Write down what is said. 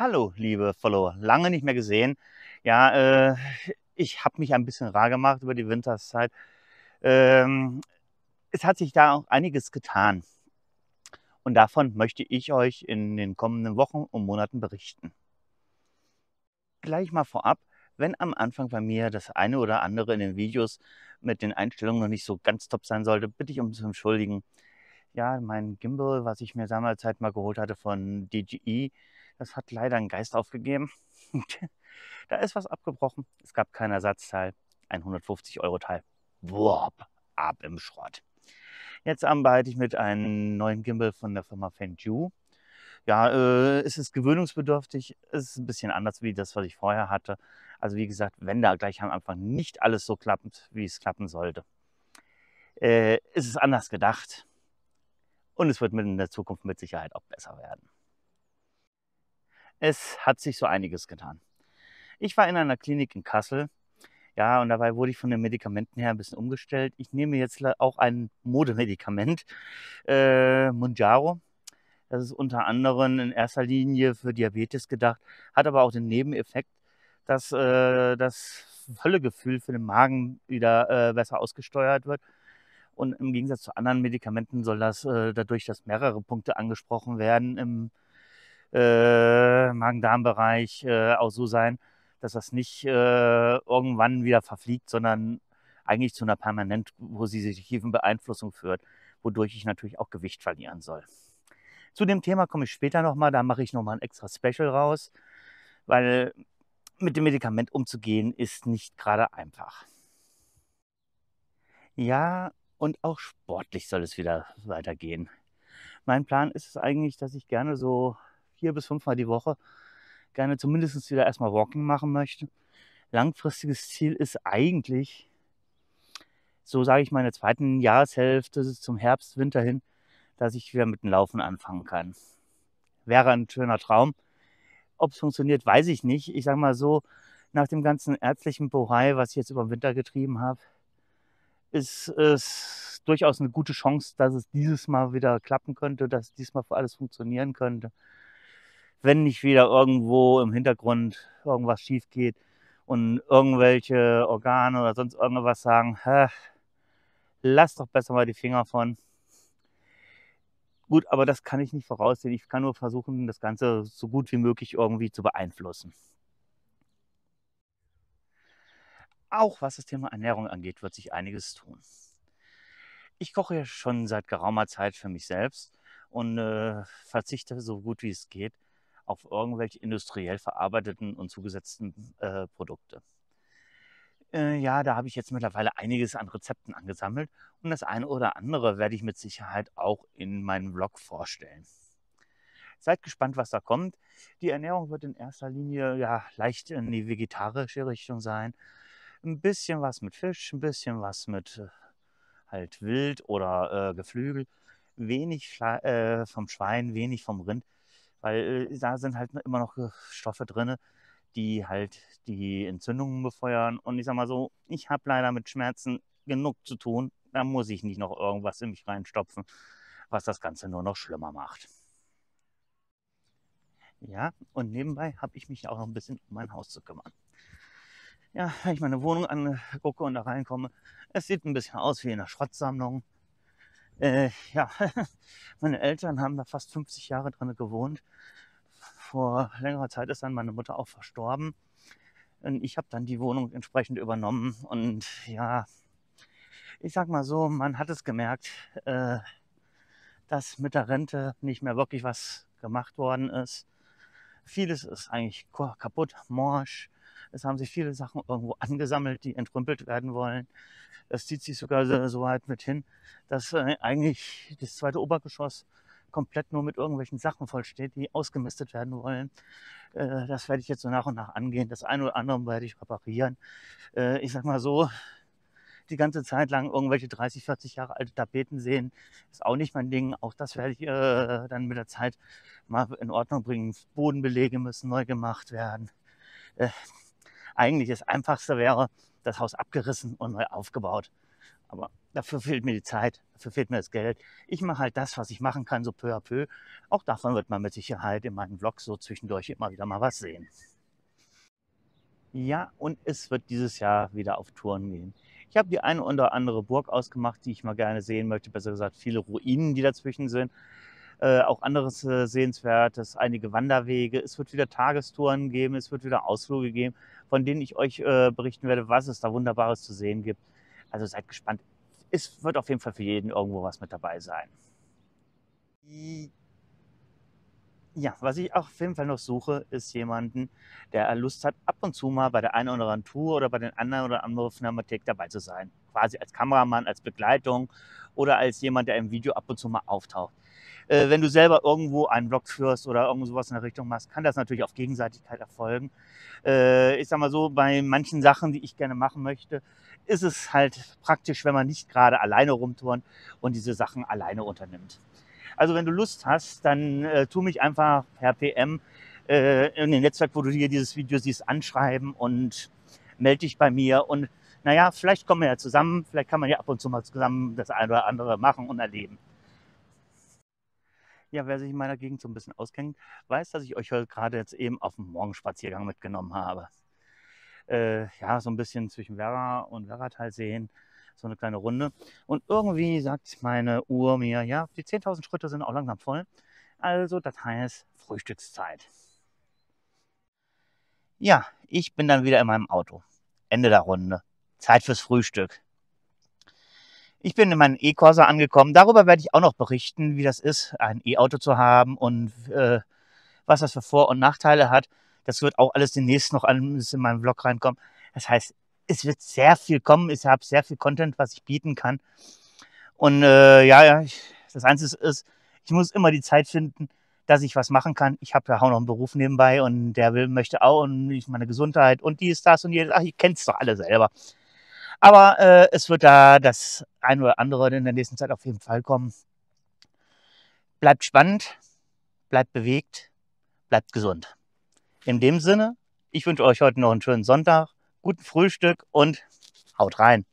Hallo, liebe Follower. Lange nicht mehr gesehen. Ja, äh, ich habe mich ein bisschen rar gemacht über die Winterszeit. Ähm, es hat sich da auch einiges getan. Und davon möchte ich euch in den kommenden Wochen und Monaten berichten. Gleich mal vorab, wenn am Anfang bei mir das eine oder andere in den Videos mit den Einstellungen noch nicht so ganz top sein sollte, bitte ich um zu Entschuldigen. Ja, mein Gimbal, was ich mir damals halt mal geholt hatte von DJI, es hat leider einen Geist aufgegeben. da ist was abgebrochen. Es gab kein Ersatzteil. Ein 150-Euro-Teil. Boah, ab im Schrott. Jetzt arbeite ich mit einem neuen Gimbal von der Firma Fenju. Ja, äh, es ist gewöhnungsbedürftig. Es ist ein bisschen anders wie das, was ich vorher hatte. Also wie gesagt, wenn da gleich am Anfang nicht alles so klappt, wie es klappen sollte, äh, ist es anders gedacht. Und es wird in der Zukunft mit Sicherheit auch besser werden es hat sich so einiges getan. Ich war in einer Klinik in Kassel. Ja, und dabei wurde ich von den Medikamenten her ein bisschen umgestellt. Ich nehme jetzt auch ein Modemedikament, äh, Munjaro. Das ist unter anderem in erster Linie für Diabetes gedacht, hat aber auch den Nebeneffekt, dass äh, das Völlegefühl für den Magen wieder äh, besser ausgesteuert wird. Und im Gegensatz zu anderen Medikamenten soll das äh, dadurch, dass mehrere Punkte angesprochen werden im äh, Magen-Darm-Bereich äh, auch so sein, dass das nicht äh, irgendwann wieder verfliegt, sondern eigentlich zu einer permanent positiven Beeinflussung führt, wodurch ich natürlich auch Gewicht verlieren soll. Zu dem Thema komme ich später nochmal, da mache ich nochmal ein extra Special raus, weil mit dem Medikament umzugehen ist nicht gerade einfach. Ja, und auch sportlich soll es wieder weitergehen. Mein Plan ist es eigentlich, dass ich gerne so vier bis fünfmal die Woche gerne zumindest wieder erstmal Walking machen möchte. Langfristiges Ziel ist eigentlich, so sage ich meine in der zweiten Jahreshälfte zum Herbst, Winter hin, dass ich wieder mit dem Laufen anfangen kann. Wäre ein schöner Traum. Ob es funktioniert, weiß ich nicht. Ich sage mal so, nach dem ganzen ärztlichen Bohai, was ich jetzt über den Winter getrieben habe, ist es durchaus eine gute Chance, dass es dieses Mal wieder klappen könnte, dass diesmal für alles funktionieren könnte wenn nicht wieder irgendwo im Hintergrund irgendwas schief geht und irgendwelche Organe oder sonst irgendwas sagen, lass doch besser mal die Finger von. Gut, aber das kann ich nicht voraussehen. Ich kann nur versuchen, das Ganze so gut wie möglich irgendwie zu beeinflussen. Auch was das Thema Ernährung angeht, wird sich einiges tun. Ich koche ja schon seit geraumer Zeit für mich selbst und äh, verzichte so gut wie es geht auf irgendwelche industriell verarbeiteten und zugesetzten äh, Produkte. Äh, ja, da habe ich jetzt mittlerweile einiges an Rezepten angesammelt und das eine oder andere werde ich mit Sicherheit auch in meinem Blog vorstellen. Seid gespannt, was da kommt. Die Ernährung wird in erster Linie ja leicht in die vegetarische Richtung sein. Ein bisschen was mit Fisch, ein bisschen was mit äh, halt Wild oder äh, Geflügel. Wenig Fle äh, vom Schwein, wenig vom Rind weil äh, da sind halt immer noch äh, Stoffe drin, die halt die Entzündungen befeuern. Und ich sag mal so, ich habe leider mit Schmerzen genug zu tun. Da muss ich nicht noch irgendwas in mich reinstopfen, was das Ganze nur noch schlimmer macht. Ja, und nebenbei habe ich mich auch noch ein bisschen um mein Haus zu kümmern. Ja, wenn ich meine Wohnung angucke und da reinkomme, es sieht ein bisschen aus wie in einer Schrottsammlung. Äh, ja, meine Eltern haben da fast 50 Jahre drin gewohnt. Vor längerer Zeit ist dann meine Mutter auch verstorben. Und ich habe dann die Wohnung entsprechend übernommen. Und ja, ich sag mal so, man hat es gemerkt, äh, dass mit der Rente nicht mehr wirklich was gemacht worden ist. Vieles ist eigentlich kaputt, morsch. Es haben sich viele Sachen irgendwo angesammelt, die entrümpelt werden wollen. Das zieht sich sogar so weit mit hin, dass äh, eigentlich das zweite Obergeschoss komplett nur mit irgendwelchen Sachen vollsteht, die ausgemistet werden wollen. Äh, das werde ich jetzt so nach und nach angehen. Das eine oder andere werde ich reparieren. Äh, ich sag mal so, die ganze Zeit lang irgendwelche 30, 40 Jahre alte Tapeten sehen, ist auch nicht mein Ding. Auch das werde ich dann mit der Zeit mal in Ordnung bringen. Bodenbelege müssen neu gemacht werden eigentlich das Einfachste wäre, das Haus abgerissen und neu aufgebaut. Aber dafür fehlt mir die Zeit, dafür fehlt mir das Geld. Ich mache halt das, was ich machen kann, so peu à peu. Auch davon wird man mit Sicherheit in meinen Vlogs so zwischendurch immer wieder mal was sehen. Ja, und es wird dieses Jahr wieder auf Touren gehen. Ich habe die eine oder andere Burg ausgemacht, die ich mal gerne sehen möchte, besser gesagt viele Ruinen, die dazwischen sind. Äh, auch anderes äh, Sehenswertes, einige Wanderwege. Es wird wieder Tagestouren geben, es wird wieder Ausflüge geben, von denen ich euch äh, berichten werde, was es da Wunderbares zu sehen gibt. Also seid gespannt. Es wird auf jeden Fall für jeden irgendwo was mit dabei sein. Ja, was ich auf jeden Fall noch suche, ist jemanden, der Lust hat, ab und zu mal bei der einen oder anderen Tour oder bei den anderen oder anderen Phonematik dabei zu sein. Quasi als Kameramann, als Begleitung oder als jemand, der im Video ab und zu mal auftaucht. Äh, wenn du selber irgendwo einen Blog führst oder irgend sowas in der Richtung machst, kann das natürlich auf Gegenseitigkeit erfolgen. Äh, ich sag mal so, bei manchen Sachen, die ich gerne machen möchte, ist es halt praktisch, wenn man nicht gerade alleine rumtouren und diese Sachen alleine unternimmt. Also wenn du Lust hast, dann äh, tu mich einfach per PM äh, in den Netzwerk, wo du hier dieses Video siehst, anschreiben und melde dich bei mir. Und naja, vielleicht kommen wir ja zusammen, vielleicht kann man ja ab und zu mal zusammen das eine oder andere machen und erleben. Ja, wer sich in meiner Gegend so ein bisschen auskennt, weiß, dass ich euch heute gerade jetzt eben auf dem Morgenspaziergang mitgenommen habe. Äh, ja, so ein bisschen zwischen Werra und Werratal sehen, so eine kleine Runde. Und irgendwie sagt meine Uhr mir, ja, die 10.000 Schritte sind auch langsam voll. Also, das heißt Frühstückszeit. Ja, ich bin dann wieder in meinem Auto. Ende der Runde. Zeit fürs Frühstück. Ich bin in meinem E-Corsa angekommen. Darüber werde ich auch noch berichten, wie das ist, ein E-Auto zu haben und äh, was das für Vor- und Nachteile hat. Das wird auch alles demnächst noch in meinen Vlog reinkommen. Das heißt, es wird sehr viel kommen. Ich habe sehr viel Content, was ich bieten kann. Und äh, ja, ja, ich, das Einzige ist, ich muss immer die Zeit finden, dass ich was machen kann. Ich habe ja auch noch einen Beruf nebenbei und der will, möchte auch und meine Gesundheit und dies, das und jedes. Ach, ihr kennt es doch alle selber. Aber äh, es wird da das ein oder andere in der nächsten Zeit auf jeden Fall kommen. Bleibt spannend, bleibt bewegt, bleibt gesund. In dem Sinne, ich wünsche euch heute noch einen schönen Sonntag, guten Frühstück und haut rein.